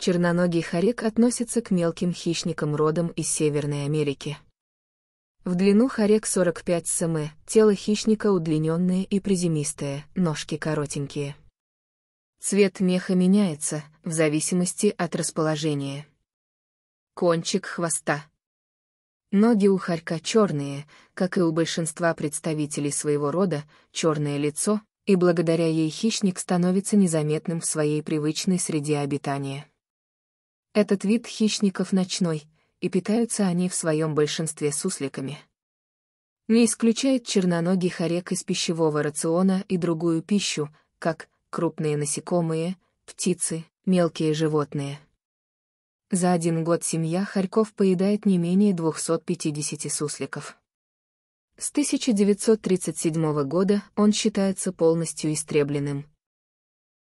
черноногий хорек относится к мелким хищникам родом из Северной Америки. В длину хорек 45 см, тело хищника удлиненное и приземистое, ножки коротенькие. Цвет меха меняется, в зависимости от расположения. Кончик хвоста. Ноги у хорька черные, как и у большинства представителей своего рода, черное лицо, и благодаря ей хищник становится незаметным в своей привычной среде обитания. Этот вид хищников ночной, и питаются они в своем большинстве сусликами. Не исключает черноногий хорек из пищевого рациона и другую пищу, как крупные насекомые, птицы, мелкие животные. За один год семья хорьков поедает не менее 250 сусликов. С 1937 года он считается полностью истребленным,